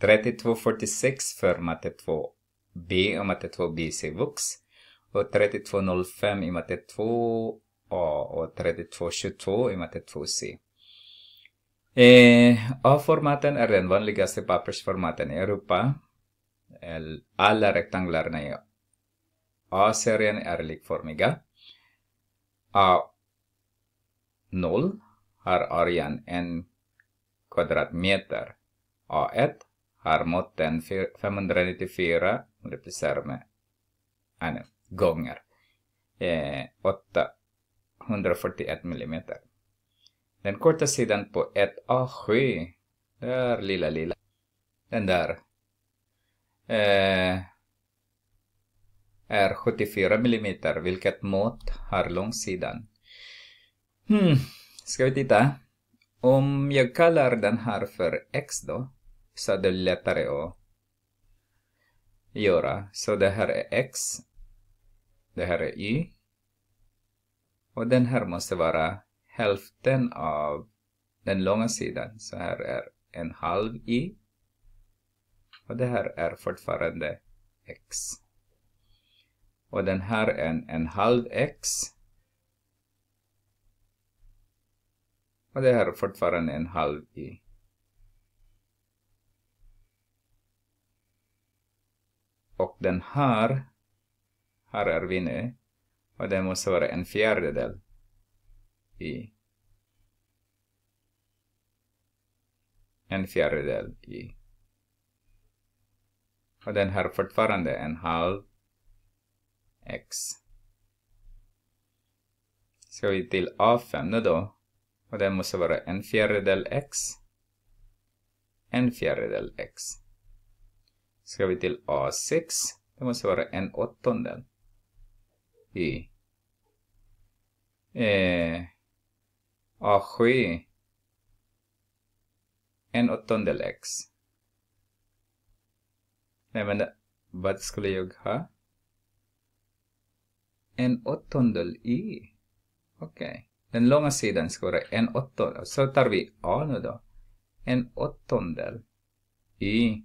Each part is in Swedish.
3246 för matte 2B och matte 2 b cvux och 3205 i matte 2A och 3222 i matte 2C. Eh, A-formaten är den vanligaste pappersformaten i Europa. Alla rektanglarna i A-serien är likformiga. A0 har arean en kvadratmeter. A1 har mot 594 multiplicerat med äh, gånger eh, 841 mm. Den korta sidan på 1A7, där lilla lilla, den där, eh, är 74 mm. vilket mått har långsidan. Hmm, ska vi titta? Om jag kallar den här för X då, så det är lättare att göra. Så det här är X. Det här är Y. Och den här måste vara hälften av den långa sidan. Så här är en halv Y Och det här är fortfarande x. Och den här är en, en halv x. Och det här är fortfarande en halv Y. den här, här är vi nu, och det måste vara en fjärdedel i en fjärdedel i. Och den här fortfarande en halv x. Ska vi till A5 nu då? Och det måste vara en fjärdedel x. En fjärdedel x ska vi till A6. Det måste vara en åttondel i eh, A7 en åttondel x. Nej men vad skulle jag ha? En åttondel i. Okej. Den långa sidan ska vara en åttondel. Så tar vi a nu då. En åttondel i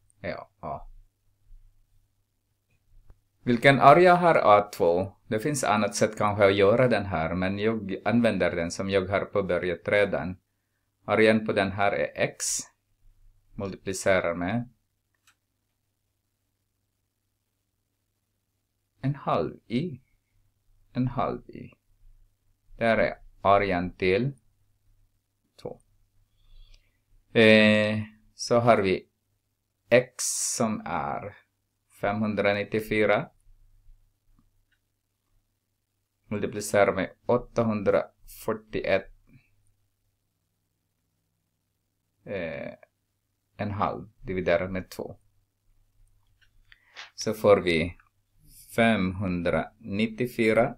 Ja. ja. Vilken arja har A2? Det finns annat sätt kanske att göra den här, men jag använder den som jag har påbörjat redan. Arjen på den här är x. Multiplicerar med. En halv i. En halv i. Där är arjan till. 2. Eh, så har vi x som är 594 multiplicerar med 841 eh, en halv dividerat med 2. Så får vi 594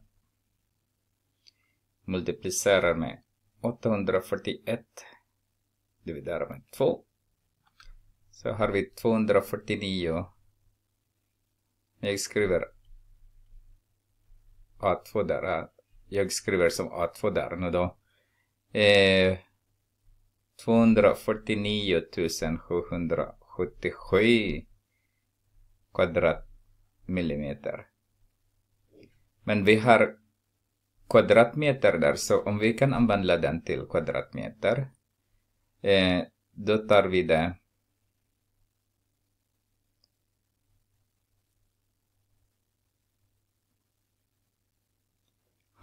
multiplicerar med 841 dividerat med 2 så har vi 249. Jag skriver A2 där. Ah, jag skriver som A2 där nu då. Eh, 249 777 kvadratmillimeter. Men vi har kvadratmeter där, så om vi kan använda den till kvadratmeter, eh, då tar vi det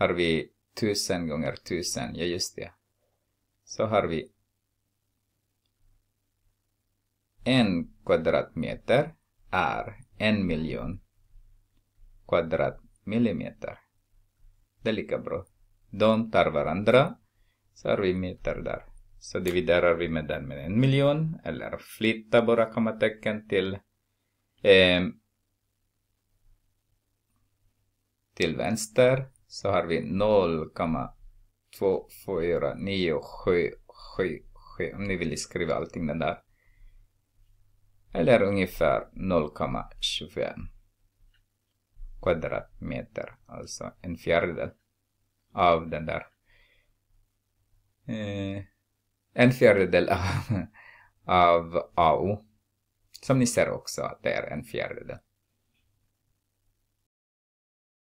har vi tusen gånger tusen, ja just det. Så har vi en kvadratmeter är en miljon kvadratmillimeter. Det är lika bra. De tar varandra, så har vi meter där. Så dividerar vi med den med en miljon, eller flyttar våra kommatecken till eh, till vänster så har vi 0,249777, om ni vill skriva allting den där. Eller ungefär 0,25 kvadratmeter, alltså en fjärdedel av den där. Eh, en fjärdedel av, av AO. Som ni ser också att det är en fjärdedel.